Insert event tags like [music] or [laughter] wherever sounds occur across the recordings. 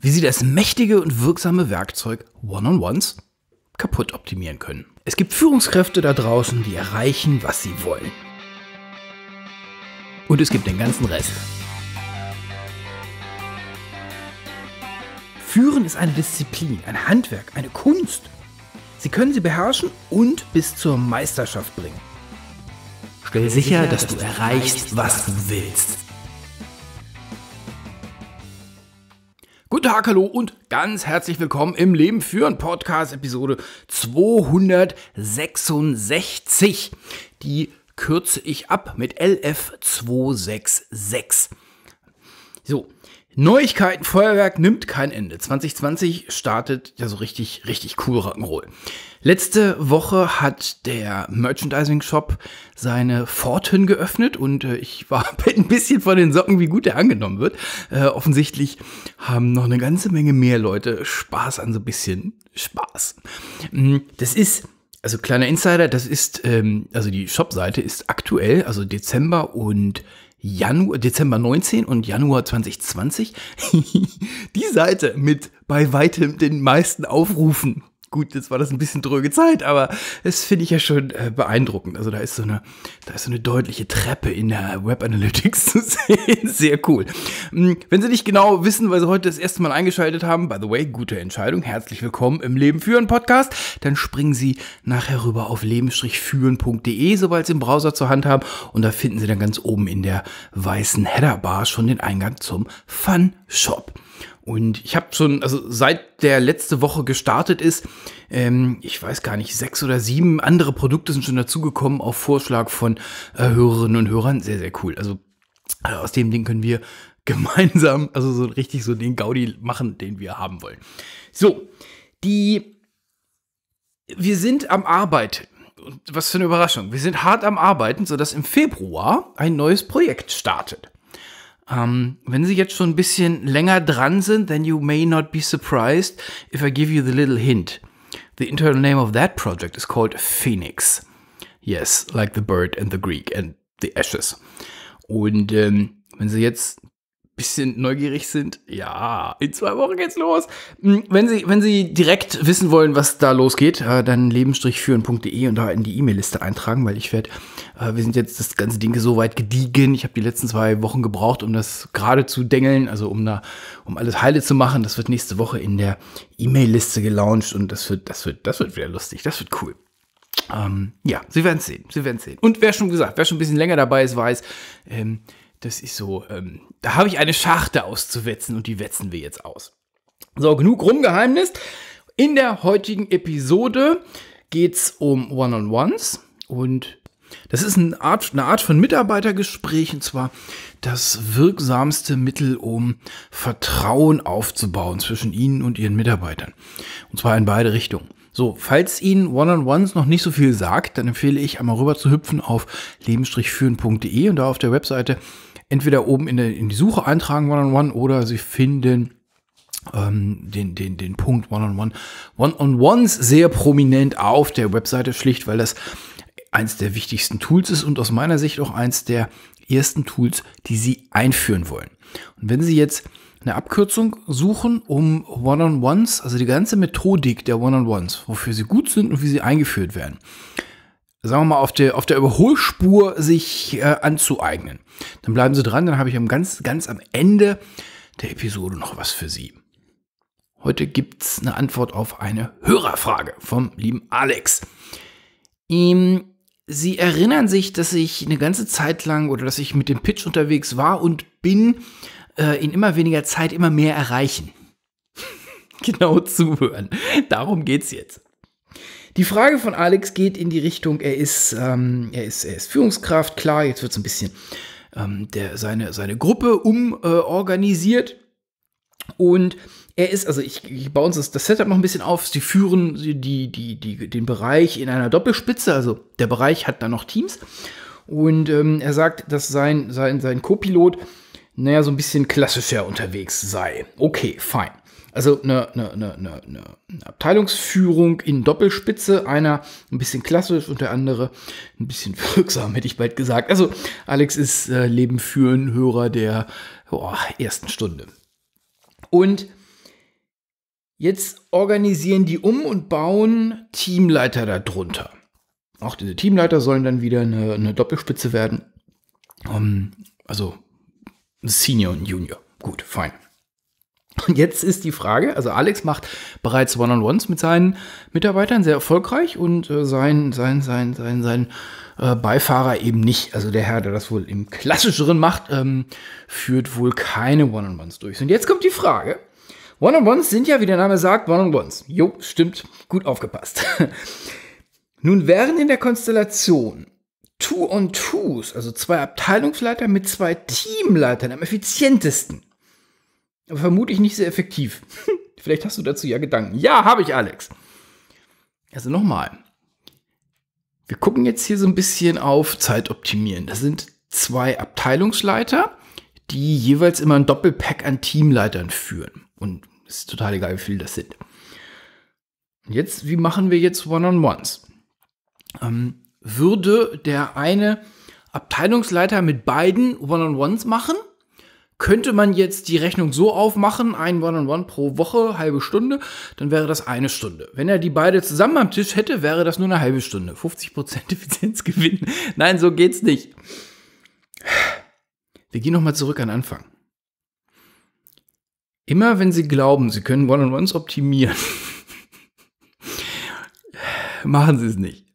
wie sie das mächtige und wirksame Werkzeug One-on-Ones kaputt optimieren können. Es gibt Führungskräfte da draußen, die erreichen, was sie wollen. Und es gibt den ganzen Rest. Führen ist eine Disziplin, ein Handwerk, eine Kunst. Sie können sie beherrschen und bis zur Meisterschaft bringen. Stell sicher, dass du erreichst, was du willst. Guten Tag, hallo und ganz herzlich willkommen im Leben führen Podcast Episode 266. Die kürze ich ab mit LF266. So, Neuigkeiten Feuerwerk nimmt kein Ende. 2020 startet ja so richtig, richtig cool Rock'n'Roll. Letzte Woche hat der Merchandising Shop seine Pforten geöffnet und äh, ich war [laughs] ein bisschen von den Socken, wie gut der angenommen wird. Äh, offensichtlich haben noch eine ganze Menge mehr Leute Spaß an so ein bisschen Spaß. Mm, das ist also kleiner Insider, das ist, ähm, also die Shop-Seite ist aktuell, also Dezember und Januar, Dezember 19 und Januar 2020 [laughs] die Seite mit bei weitem den meisten Aufrufen Gut, jetzt war das ein bisschen dröge Zeit, aber es finde ich ja schon äh, beeindruckend. Also da ist so eine, da ist so eine deutliche Treppe in der Web Analytics [laughs] zu sehen. Sehr cool. Hm, wenn Sie nicht genau wissen, weil Sie heute das erste Mal eingeschaltet haben, by the way, gute Entscheidung. Herzlich willkommen im Leben führen Podcast. Dann springen Sie nachher rüber auf leben-führen.de, sobald Sie im Browser zur Hand haben. Und da finden Sie dann ganz oben in der weißen Headerbar schon den Eingang zum Fun Shop. Und ich habe schon, also seit der letzte Woche gestartet ist, ähm, ich weiß gar nicht, sechs oder sieben andere Produkte sind schon dazugekommen auf Vorschlag von äh, Hörerinnen und Hörern. Sehr, sehr cool. Also, also aus dem Ding können wir [laughs] gemeinsam, also so richtig so den Gaudi machen, den wir haben wollen. So, die, wir sind am Arbeiten. Was für eine Überraschung. Wir sind hart am Arbeiten, sodass im Februar ein neues Projekt startet. Um, ähm, wenn Sie jetzt schon ein bisschen länger dran sind, then you may not be surprised if I give you the little hint. The internal name of that project is called Phoenix. Yes, like the bird and the Greek and the ashes. Und ähm, wenn Sie jetzt bisschen neugierig sind, ja, in zwei Wochen geht's los. Hm, wenn Sie, wenn Sie direkt wissen wollen, was da losgeht, äh, dann leben-führen.de und da in die E-Mail-Liste eintragen, weil ich werde, äh, wir sind jetzt das ganze Ding so weit gediegen. Ich habe die letzten zwei Wochen gebraucht, um das gerade zu dengeln, also um da, um alles heile zu machen. Das wird nächste Woche in der E-Mail-Liste gelauncht und das wird, das wird, das wird wieder lustig. Das wird cool. Ähm, ja, Sie werden sehen, Sie werden sehen. Und wer schon gesagt, wer schon ein bisschen länger dabei ist, weiß, ähm, das ist so, ähm, da habe ich eine Schachtel auszuwetzen und die wetzen wir jetzt aus. So, genug rumgeheimnis. In der heutigen Episode geht es um One-on-Ones und das ist eine Art, eine Art von Mitarbeitergespräch und zwar das wirksamste Mittel, um Vertrauen aufzubauen zwischen Ihnen und Ihren Mitarbeitern. Und zwar in beide Richtungen. So, falls Ihnen One-on-Ones noch nicht so viel sagt, dann empfehle ich einmal rüber zu hüpfen auf leben-führen.de und da auf der Webseite entweder oben in, der, in die Suche eintragen One-on-One oder Sie finden ähm, den, den, den Punkt One-on-One. One-on-Ones sehr prominent auf der Webseite, schlicht weil das eins der wichtigsten Tools ist und aus meiner Sicht auch eins der ersten Tools, die Sie einführen wollen. Und wenn Sie jetzt eine Abkürzung suchen, um One-on-Ones, also die ganze Methodik der One-on-Ones, wofür sie gut sind und wie sie eingeführt werden, sagen wir mal, auf der, auf der Überholspur sich äh, anzueignen. Dann bleiben Sie dran, dann habe ich am ganz, ganz am Ende der Episode noch was für Sie. Heute gibt es eine Antwort auf eine Hörerfrage vom lieben Alex. Ähm, Sie erinnern sich, dass ich eine ganze Zeit lang oder dass ich mit dem Pitch unterwegs war und bin äh, in immer weniger Zeit immer mehr erreichen. [laughs] genau zuhören. Darum geht's jetzt. Die Frage von Alex geht in die Richtung, er ist, ähm, er ist, er ist Führungskraft, klar, jetzt wird es ein bisschen ähm, der, seine, seine Gruppe umorganisiert. Äh, und er ist, also ich, ich baue uns das, das, Setup noch ein bisschen auf. Sie führen die, die, die, den Bereich in einer Doppelspitze, also der Bereich hat dann noch Teams. Und ähm, er sagt, dass sein, sein, sein Co-Pilot naja, so ein bisschen klassischer unterwegs sei. Okay, fein. Also eine, eine, eine, eine, Abteilungsführung in Doppelspitze, einer ein bisschen klassisch und der andere ein bisschen [laughs] wirksam, hätte ich bald gesagt. Also Alex ist äh, Leben führen Hörer der oh, ersten Stunde. Und jetzt organisieren die um und bauen Teamleiter darunter. Auch diese Teamleiter sollen dann wieder eine, Doppelspitze werden. Um, ähm, also Senior und Junior. Gut, fein. Und jetzt ist die Frage, also Alex macht bereits One-on-Ones mit seinen Mitarbeitern sehr erfolgreich und äh, sein, sein, sein, sein, sein äh, Beifahrer eben nicht. Also der Herr, der das wohl im klassischeren macht, ähm, führt wohl keine One-on-Ones durch. Und jetzt kommt die Frage, One-on-Ones sind ja, wie der Name sagt, One-on-Ones. Jo, stimmt, gut aufgepasst. [laughs] Nun wären in der Konstellation Two on Twos, also zwei Abteilungsleiter mit zwei Teamleitern am effizientesten. Aber vermutlich nicht sehr effektiv. [laughs] Vielleicht hast du dazu ja Gedanken. Ja, habe ich, Alex. Also nochmal. Wir gucken jetzt hier so ein bisschen auf Zeit optimieren. Das sind zwei Abteilungsleiter, die jeweils immer ein Doppelpack an Teamleitern führen. Und es ist total egal, wie viele das sind. Und jetzt, wie machen wir jetzt One-on-Ones? Ähm, würde der eine Abteilungsleiter mit beiden One-on-Ones machen. Könnte man jetzt die Rechnung so aufmachen, ein One-on-One -on -One pro Woche, halbe Stunde, dann wäre das eine Stunde. Wenn er die beide zusammen am Tisch hätte, wäre das nur eine halbe Stunde. 50% [laughs] Effizienzgewinn. Nein, so geht's nicht. Wir gehen nochmal zurück an Anfang. Immer wenn Sie glauben, Sie können One-on-Ones optimieren, [laughs] machen Sie es nicht.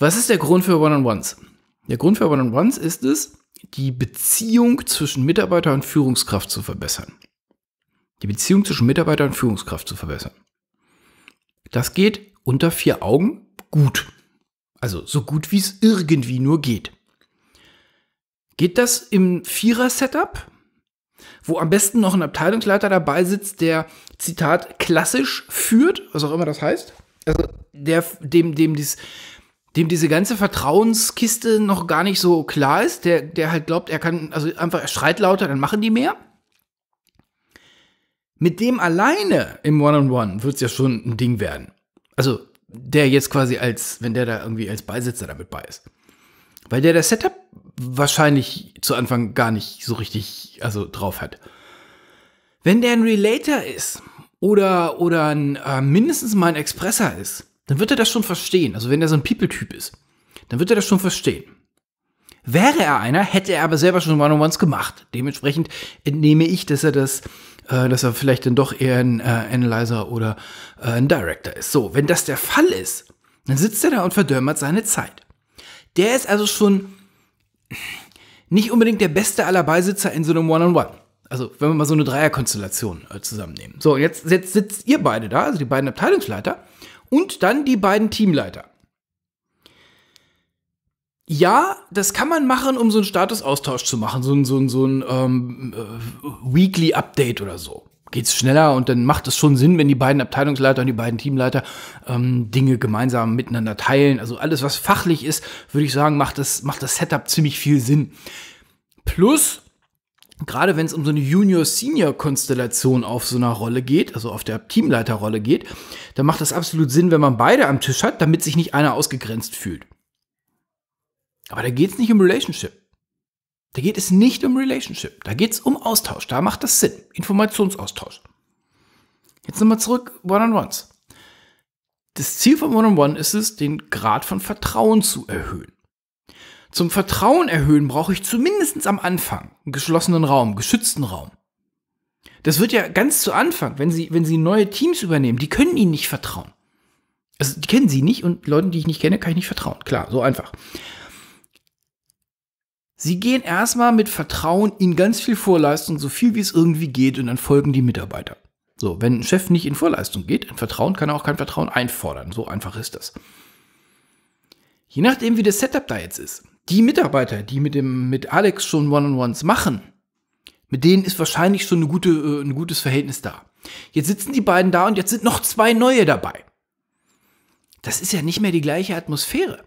Was ist der Grund für One-on-Ones? Der Grund für One-on-Ones ist es, die Beziehung zwischen Mitarbeiter und Führungskraft zu verbessern. Die Beziehung zwischen Mitarbeiter und Führungskraft zu verbessern. Das geht unter vier Augen gut. Also so gut wie es irgendwie nur geht. Geht das im Vierer-Setup, wo am besten noch ein Abteilungsleiter dabei sitzt, der, Zitat, klassisch führt, was auch immer das heißt? Also der, dem, dem dieses dem diese ganze Vertrauenskiste noch gar nicht so klar ist, der, der halt glaubt, er kann, also einfach, er schreit lauter, dann machen die mehr. Mit dem alleine im One-on-One wird es ja schon ein Ding werden. Also, der jetzt quasi als, wenn der da irgendwie als Beisitzer damit bei ist. Weil der das Setup wahrscheinlich zu Anfang gar nicht so richtig, also drauf hat. Wenn der ein Relator ist oder, oder ein, äh, mindestens mal ein Expresser ist, dann wird er das schon verstehen. Also wenn er so ein People-Typ ist, dann wird er das schon verstehen. Wäre er einer, hätte er aber selber schon One-on-Ones gemacht. Dementsprechend entnehme ich, dass er das, äh, dass er vielleicht dann doch eher ein äh, Analyzer oder äh, ein Director ist. So, wenn das der Fall ist, dann sitzt er da und verdörmert seine Zeit. Der ist also schon nicht unbedingt der beste aller Beisitzer in so einem One-on-One. -on -One. Also, wenn wir mal so eine Dreierkonstellation äh, zusammennehmen. So, jetzt, jetzt sitzt ihr beide da, also die beiden Abteilungsleiter, und dann die beiden Teamleiter. Ja, das kann man machen, um so einen Statusaustausch zu machen, so ein, so ein, so ein ähm, äh, Weekly Update oder so. Geht es schneller und dann macht es schon Sinn, wenn die beiden Abteilungsleiter und die beiden Teamleiter ähm, Dinge gemeinsam miteinander teilen. Also alles, was fachlich ist, würde ich sagen, macht das, macht das Setup ziemlich viel Sinn. Plus, gerade wenn es um so eine Junior-Senior-Konstellation auf so einer Rolle geht, also auf der Teamleiterrolle geht, dann macht das absolut Sinn, wenn man beide am Tisch hat, damit sich nicht einer ausgegrenzt fühlt. Aber da geht es nicht um Relationship. Da geht es nicht um Relationship. Da geht es um Austausch. Da macht das Sinn. Informationsaustausch. Jetzt nochmal zurück, One-on-Ones. Das Ziel von One-on-One -on -One ist es, den Grad von Vertrauen zu erhöhen. Zum Vertrauen erhöhen brauche ich zumindest am Anfang einen geschlossenen Raum, geschützten Raum. Das wird ja ganz zu Anfang, wenn sie, wenn sie neue Teams übernehmen, die können ihnen nicht vertrauen. Also, die kennen sie nicht und Leuten, die ich nicht kenne, kann ich nicht vertrauen. Klar, so einfach. Sie gehen erstmal mit Vertrauen in ganz viel Vorleistung, so viel wie es irgendwie geht, und dann folgen die Mitarbeiter. So, wenn ein Chef nicht in Vorleistung geht, in Vertrauen kann er auch kein Vertrauen einfordern. So einfach ist das. Je nachdem, wie das Setup da jetzt ist, die Mitarbeiter, die mit dem, mit Alex schon One-on-Ones machen, mit denen ist wahrscheinlich schon eine gute, äh, ein gutes Verhältnis da. Jetzt sitzen die beiden da und jetzt sind noch zwei neue dabei. Das ist ja nicht mehr die gleiche Atmosphäre.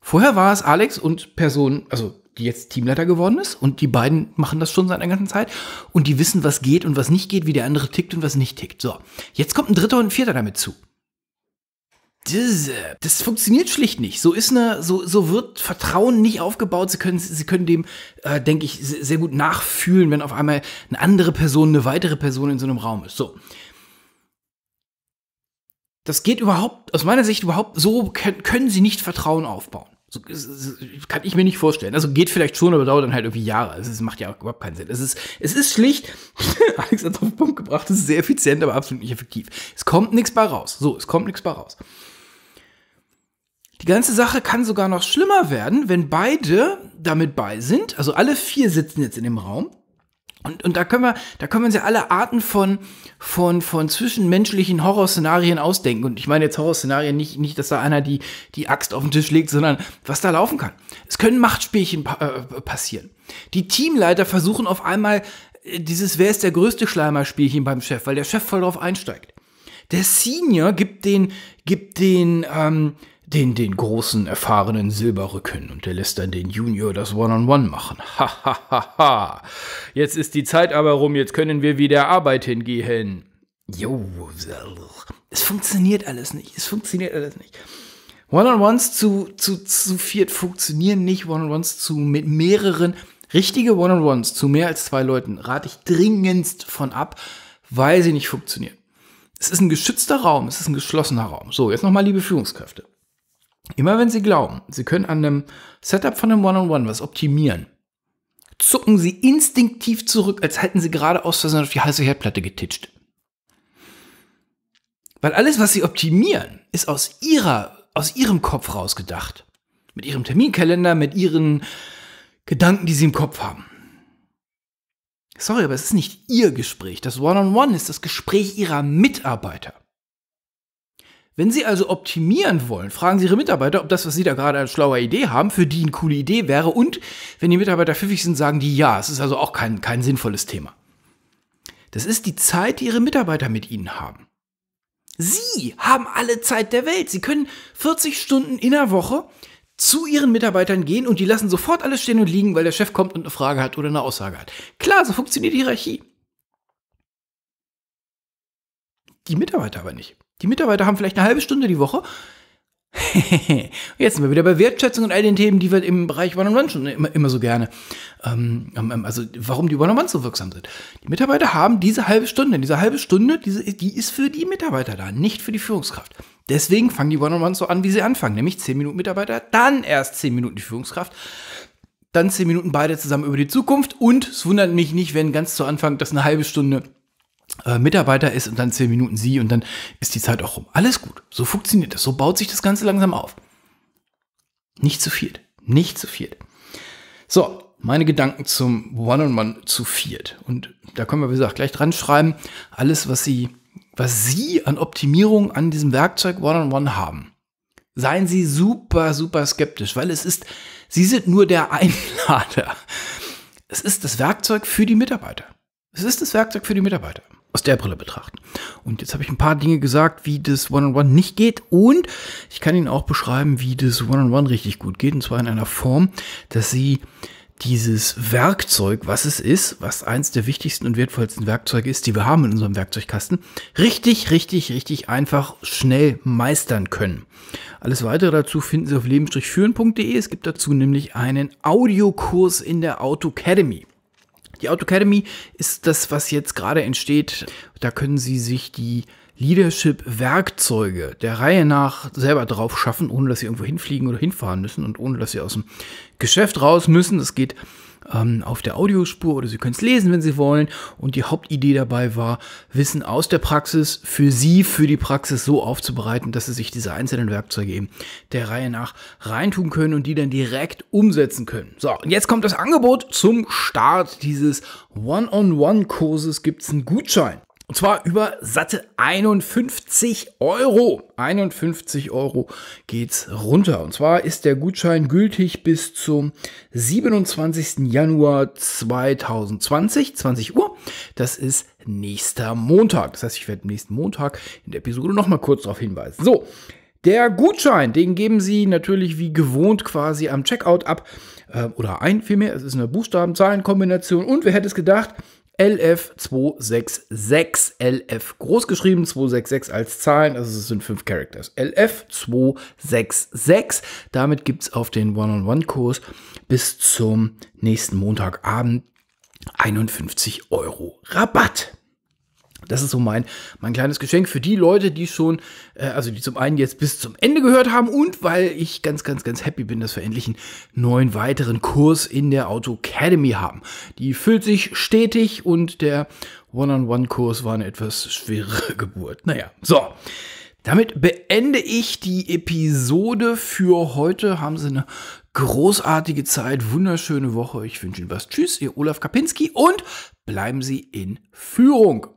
Vorher war es Alex und Person, also die jetzt Teamleiter geworden ist und die beiden machen das schon seit einer ganzen Zeit und die wissen, was geht und was nicht geht, wie der andere tickt und was nicht tickt. So, jetzt kommt ein dritter und ein vierter damit zu das funktioniert schlicht nicht. So ist eine, so, so wird Vertrauen nicht aufgebaut. Sie können, sie können dem, äh, denke ich, sehr gut nachfühlen, wenn auf einmal eine andere Person, eine weitere Person in so einem Raum ist. So. Das geht überhaupt, aus meiner Sicht überhaupt, so können sie nicht Vertrauen aufbauen. So, kann ich mir nicht vorstellen. Also geht vielleicht schon, aber dauert dann halt irgendwie Jahre. es macht ja überhaupt keinen Sinn. Es ist, es ist schlicht, [laughs] Alex hat es auf den Punkt gebracht, es ist sehr effizient, aber absolut nicht effektiv. Es kommt nichts bei raus. So, es kommt nichts bei raus. Die ganze Sache kann sogar noch schlimmer werden, wenn beide damit bei sind. Also alle vier sitzen jetzt in dem Raum. Und, und da können wir, da können wir uns ja alle Arten von, von, von zwischenmenschlichen Horrorszenarien ausdenken. Und ich meine jetzt Horrorszenarien nicht, nicht, dass da einer die, die Axt auf den Tisch legt, sondern was da laufen kann. Es können Machtspielchen äh, passieren. Die Teamleiter versuchen auf einmal äh, dieses Wer ist der größte Schleimerspielchen beim Chef, weil der Chef voll drauf einsteigt. Der Senior gibt den, gibt den, ähm, den, den großen, erfahrenen Silberrücken und der lässt dann den Junior das One-on-One -on -One machen. [laughs] Ha, ha, ha, ha. Jetzt ist die Zeit aber rum, jetzt können wir wieder Arbeit hingehen. Jo, es funktioniert alles nicht, es funktioniert alles nicht. One-on-Ones zu, zu, zu viert funktionieren nicht, One-on-Ones zu mit mehreren, richtige One-on-Ones zu mehr als zwei Leuten rate ich dringendst von ab, weil sie nicht funktionieren. Es ist ein geschützter Raum, es ist ein geschlossener Raum. So, jetzt nochmal liebe Führungskräfte. Immer wenn Sie glauben, Sie können an einem Setup von einem One-on-One -on -One was optimieren, zucken Sie instinktiv zurück, als hätten Sie gerade aus Versehen auf die heiße Herdplatte getitscht. Weil alles, was Sie optimieren, ist aus, ihrer, aus Ihrem Kopf rausgedacht. Mit Ihrem Terminkalender, mit Ihren Gedanken, die Sie im Kopf haben. Sorry, aber es ist nicht Ihr Gespräch. Das One-on-One -on -One ist das Gespräch Ihrer Mitarbeiter. Wenn Sie also optimieren wollen, fragen Sie Ihre Mitarbeiter, ob das, was Sie da gerade als schlaue Idee haben, für die eine coole Idee wäre. Und wenn die Mitarbeiter pfiffig sind, sagen die ja. Es ist also auch kein, kein sinnvolles Thema. Das ist die Zeit, die Ihre Mitarbeiter mit Ihnen haben. Sie haben alle Zeit der Welt. Sie können 40 Stunden in der Woche zu Ihren Mitarbeitern gehen und die lassen sofort alles stehen und liegen, weil der Chef kommt und eine Frage hat oder eine Aussage hat. Klar, so funktioniert die Hierarchie. die Mitarbeiter aber nicht. Die Mitarbeiter haben vielleicht eine halbe Stunde die Woche. [laughs] Jetzt sind wir wieder bei Wertschätzung und all den Themen, die wir im Bereich One-on-One schon immer, immer so gerne, ähm, ähm, ähm, also warum die One-on-One so wirksam sind. Die Mitarbeiter haben diese halbe Stunde, diese halbe Stunde, diese, die ist für die Mitarbeiter da, nicht für die Führungskraft. Deswegen fangen die One-on-One so an, wie sie anfangen, nämlich 10 Minuten Mitarbeiter, dann erst 10 Minuten die Führungskraft, dann 10 Minuten beide zusammen über die Zukunft und es wundert mich nicht, wenn ganz zu Anfang das eine halbe Stunde äh, Mitarbeiter ist und dann zehn Minuten sie und dann ist die Zeit auch rum. Alles gut. So funktioniert das. So baut sich das Ganze langsam auf. Nicht zu viert. Nicht zu viert. So, meine Gedanken zum One-on-One zu viert. Und da können wir, wie gesagt, gleich dran schreiben. Alles, was Sie, was Sie an Optimierung an diesem Werkzeug One-on-One haben. Seien Sie super, super skeptisch, weil es ist, Sie sind nur der [laughs] Einlader. Es ist das Werkzeug für die Mitarbeiter. Es ist das Werkzeug für die Mitarbeiter aus der Brille betrachten. Und jetzt habe ich ein paar Dinge gesagt, wie das One-on-One -on -One nicht geht und ich kann Ihnen auch beschreiben, wie das One-on-One -on -One richtig gut geht und zwar in einer Form, dass Sie dieses Werkzeug, was es ist, was eins der wichtigsten und wertvollsten Werkzeuge ist, die wir haben in unserem Werkzeugkasten, richtig, richtig, richtig einfach schnell meistern können. Alles weitere dazu finden Sie auf leben-führen.de. Es gibt dazu nämlich einen Audiokurs in der Auto Academy. Die Auto Academy ist das, was jetzt gerade entsteht. Da können Sie sich die Leadership-Werkzeuge der Reihe nach selber drauf schaffen, ohne dass Sie irgendwo hinfliegen oder hinfahren müssen und ohne dass Sie aus dem Geschäft raus müssen. Das geht ähm, auf der Audiospur oder Sie können es lesen, wenn Sie wollen. Und die Hauptidee dabei war, Wissen aus der Praxis für Sie, für die Praxis so aufzubereiten, dass Sie sich diese einzelnen Werkzeuge eben der Reihe nach reintun können und die dann direkt umsetzen können. So, und jetzt kommt das Angebot zum Start dieses One-on-One-Kurses. Gibt es einen Gutschein? Und zwar über satte 51 Euro. 51 Euro geht's runter. Und zwar ist der Gutschein gültig bis zum 27. Januar 2020, 20 Uhr. Das ist nächster Montag. Das heißt, ich werde nächsten Montag in der Episode nochmal kurz darauf hinweisen. So. Der Gutschein, den geben Sie natürlich wie gewohnt quasi am Checkout ab äh, oder ein vielmehr. Es ist eine Buchstaben-Zahlen-Kombination. Und wer hätte es gedacht, LF266, LF großgeschrieben, 266 als Zahlen, also es sind fünf Characters. LF266. Damit gibt es auf den One-on-One-Kurs bis zum nächsten Montagabend 51 Euro Rabatt. Das ist so mein, mein kleines Geschenk für die Leute, die schon, äh, also die zum einen jetzt bis zum Ende gehört haben und weil ich ganz, ganz, ganz happy bin, dass wir endlich einen neuen weiteren Kurs in der Auto Academy haben. Die füllt sich stetig und der One-on-One-Kurs war eine etwas schwere [laughs] Geburt. Naja, so. Damit beende ich die Episode für heute. Haben Sie eine großartige Zeit, wunderschöne Woche. Ich wünsche Ihnen was. Tschüss, Ihr Olaf Kapinski und bleiben Sie in Führung.